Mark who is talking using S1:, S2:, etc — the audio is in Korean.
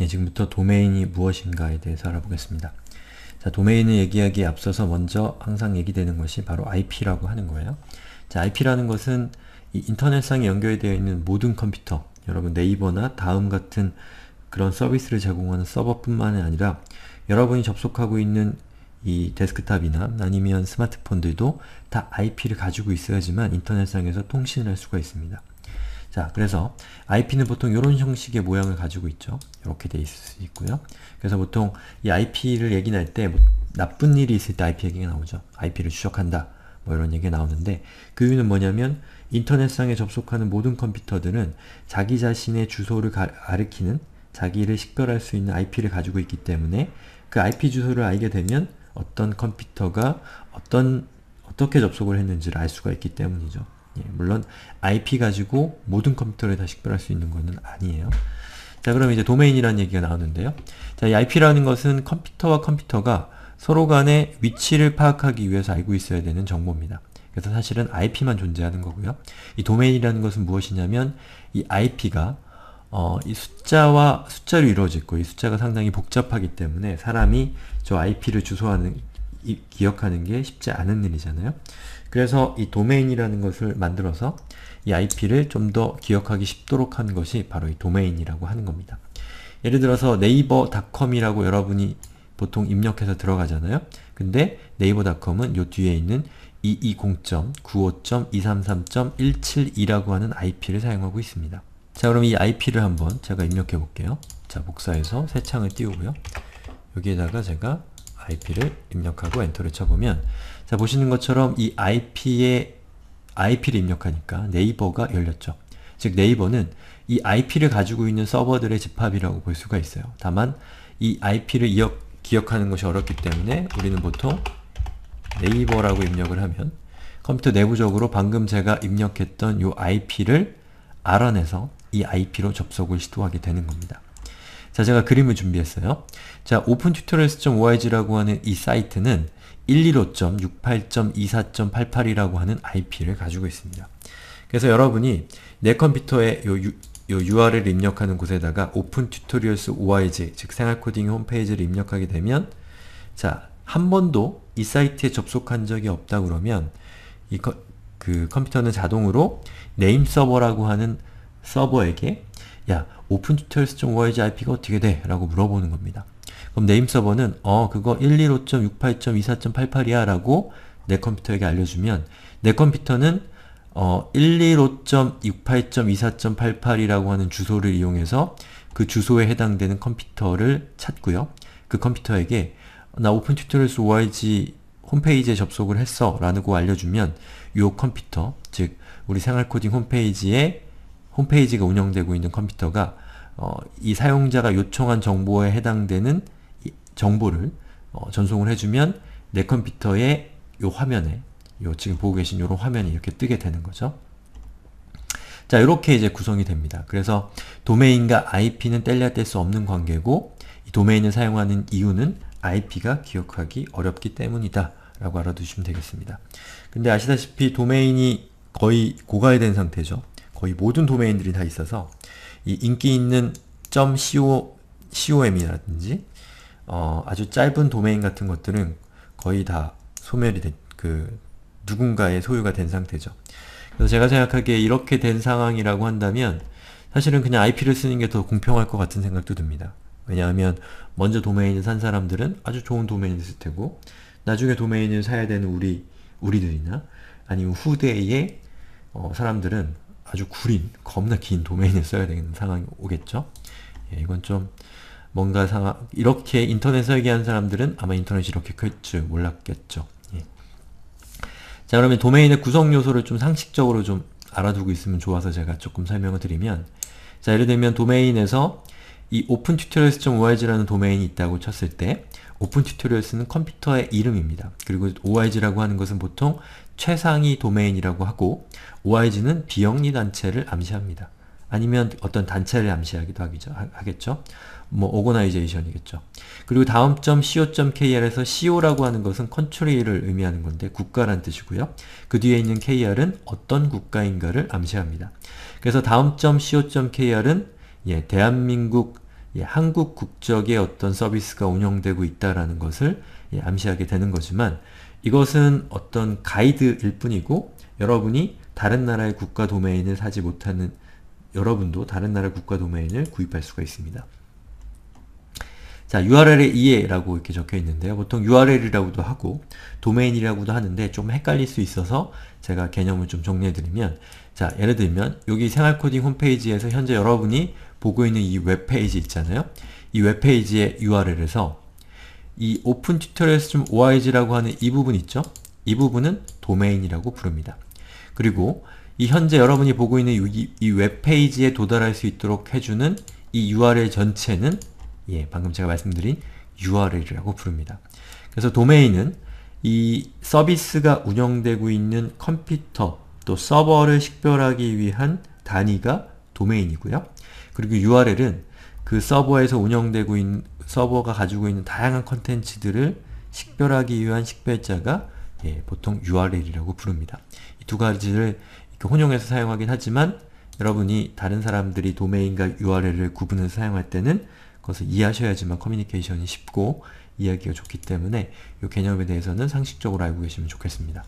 S1: 예, 지금부터 도메인이 무엇인가에 대해서 알아보겠습니다. 자, 도메인을 얘기하기에 앞서서 먼저 항상 얘기되는 것이 바로 IP라고 하는 거예요. 자, IP라는 것은 인터넷상에 연결되어 있는 모든 컴퓨터, 여러분 네이버나 다음 같은 그런 서비스를 제공하는 서버뿐만 아니라 여러분이 접속하고 있는 이 데스크탑이나 아니면 스마트폰들도 다 IP를 가지고 있어야지만 인터넷상에서 통신을 할 수가 있습니다. 자, 그래서 IP는 보통 이런 형식의 모양을 가지고 있죠. 이렇게 돼 있을 수 있고요. 그래서 보통 이 IP를 얘기 할때뭐 나쁜 일이 있을 때 IP 얘기가 나오죠. IP를 추적한다. 뭐 이런 얘기가 나오는데 그 이유는 뭐냐면 인터넷상에 접속하는 모든 컴퓨터들은 자기 자신의 주소를 가리키는 자기를 식별할 수 있는 IP를 가지고 있기 때문에 그 IP 주소를 알게 되면 어떤 컴퓨터가 어떤 어떻게 접속을 했는지를 알 수가 있기 때문이죠. 예, 물론 IP 가지고 모든 컴퓨터를 다 식별할 수 있는 것은 아니에요. 자 그럼 이제 도메인이라는 얘기가 나오는데요. 자이 IP라는 것은 컴퓨터와 컴퓨터가 서로 간의 위치를 파악하기 위해서 알고 있어야 되는 정보입니다. 그래서 사실은 IP만 존재하는 거고요. 이 도메인이라는 것은 무엇이냐면 이 IP가 어, 이 숫자와 숫자로 이루어지고 이 숫자가 상당히 복잡하기 때문에 사람이 저 IP를 주소하는 이, 기억하는 게 쉽지 않은 일이잖아요. 그래서 이 도메인이라는 것을 만들어서 이 IP를 좀 더 기억하기 쉽도록 한 것이 바로 이 도메인이라고 하는 겁니다. 예를 들어서 네이버닷컴이라고 여러분이 보통 입력해서 들어가잖아요. 근데 네이버닷컴은 요 뒤에 있는 220.95.233.172라고 하는 IP를 사용하고 있습니다. 자 그럼 이 IP를 한번 제가 입력해 볼게요. 자 복사해서 새 창을 띄우고요. 여기에다가 제가 IP를 입력하고 엔터를 쳐보면 자 보시는 것처럼 이 IP에 IP를 입력하니까 네이버가 열렸죠. 즉 네이버는 이 IP를 가지고 있는 서버들의 집합이라고 볼 수가 있어요. 다만 이 IP를 기억, 기억하는 것이 어렵기 때문에 우리는 보통 네이버라고 입력을 하면 컴퓨터 내부적으로 방금 제가 입력했던 이 IP를 알아내서 이 IP로 접속을 시도하게 되는 겁니다. 자, 제가 그림을 준비했어요. 자, opentutorials.org라고 하는 이 사이트는 115.68.24.88이라고 하는 IP를 가지고 있습니다. 그래서 여러분이 내 컴퓨터에 요, 요, URL을 입력하는 곳에다가 opentutorials.org 즉 생활코딩 홈페이지를 입력하게 되면 자, 한 번도 이 사이트에 접속한 적이 없다 그러면 이 컴, 그 컴퓨터는 자동으로 네임 서버라고 하는 서버에게 야, 오픈 튜토리얼스 월 g IP가 어떻게 돼? 라고 물어보는 겁니다. 그럼 네임 서버는 어, 그거 125.68.24.88이야 라고 내 컴퓨터에게 알려주면 내 컴퓨터는 어, 125.68.24.88이라고 하는 주소를 이용해서 그 주소에 해당되는 컴퓨터를 찾고요. 그 컴퓨터에게 나 오픈 튜토리얼스 ORG 홈페이지에 접속을 했어 라고 알려주면 요 컴퓨터, 즉 우리 생활코딩 홈페이지에 홈페이지가 운영되고 있는 컴퓨터가 어, 이 사용자가 요청한 정보에 해당되는 정보를 어, 전송을 해주면 내 컴퓨터의 이 화면에 요 지금 보고 계신 이런 화면이 이렇게 뜨게 되는 거죠. 자 이렇게 이제 구성이 됩니다. 그래서 도메인과 IP는 뗄려야 뗄 수 없는 관계고 이 도메인을 사용하는 이유는 IP가 기억하기 어렵기 때문이다 라고 알아두시면 되겠습니다. 근데 아시다시피 도메인이 거의 고갈된 상태죠. 거의 모든 도메인들이 다 있어서 이 인기 있는 .co, .com이라든지 어, 아주 짧은 도메인 같은 것들은 거의 다 소멸이 된, 그 누군가의 소유가 된 상태죠. 그래서 제가 생각하기에 이렇게 된 상황이라고 한다면 사실은 그냥 IP를 쓰는 게 더 공평할 것 같은 생각도 듭니다. 왜냐하면 먼저 도메인을 산 사람들은 아주 좋은 도메인을 쓸 테고 나중에 도메인을 사야 되는 우리 우리들이나 아니면 후대의 어, 사람들은 아주 구린 겁나 긴 도메인을 써야 되는 상황이 오겠죠. 예, 이건 좀 뭔가 상황 이렇게 인터넷에서 얘기 사람들은 아마 인터넷이 이렇게 클 줄 몰랐겠죠. 예. 자 그러면 도메인의 구성 요소를 좀 상식적으로 좀 알아두고 있으면 좋아서 제가 조금 설명을 드리면 자 예를 들면 도메인에서 이 opentutorials.org라는 도메인이 있다고 쳤을 때 오픈 튜토리얼 스는 컴퓨터의 이름입니다. 그리고 OIG라고 하는 것은 보통 최상위 도메인이라고 하고 OIG는 비영리 단체를 암시합니다. 아니면 어떤 단체를 암시하기도 하겠죠. 하겠죠. 뭐 오거나이제이션이겠죠. 그리고 다음 점 co.kr에서 co라고 하는 것은 컨트리를 의미하는 건데 국가란 뜻이고요. 그 뒤에 있는 kr은 어떤 국가인가를 암시합니다. 그래서 다음 점 co.kr은 예, 대한민국 예, 한국 국적의 어떤 서비스가 운영되고 있다라는 것을 예, 암시하게 되는 거지만 이것은 어떤 가이드일 뿐이고 여러분이 다른 나라의 국가 도메인을 사지 못하는 여러분도 다른 나라 국가 도메인을 구입할 수가 있습니다. 자, URL의 이해라고 이렇게 적혀 있는데요. 보통 URL이라고도 하고 도메인이라고도 하는데 좀 헷갈릴 수 있어서 제가 개념을 좀 정리해드리면 자, 예를 들면 여기 생활코딩 홈페이지에서 현재 여러분이 보고 있는 이 웹페이지 있잖아요. 이 웹페이지의 URL에서 이 open tutorials.org라고 하는 이 부분 있죠? 이 부분은 도메인이라고 부릅니다. 그리고 이 현재 여러분이 보고 있는 이, 이 웹페이지에 도달할 수 있도록 해주는 이 URL 전체는 예, 방금 제가 말씀드린 URL이라고 부릅니다. 그래서 도메인은 이 서비스가 운영되고 있는 컴퓨터 또 서버를 식별하기 위한 단위가 도메인이고요. 그리고 URL은 그 서버에서 운영되고 있는 서버가 가지고 있는 다양한 컨텐츠들을 식별하기 위한 식별자가 예, 보통 URL이라고 부릅니다. 이 두 가지를 혼용해서 사용하긴 하지만 여러분이 다른 사람들이 도메인과 URL을 구분해서 사용할 때는 그것을 이해하셔야지만 커뮤니케이션이 쉽고 이해하기가 좋기 때문에 이 개념에 대해서는 상식적으로 알고 계시면 좋겠습니다.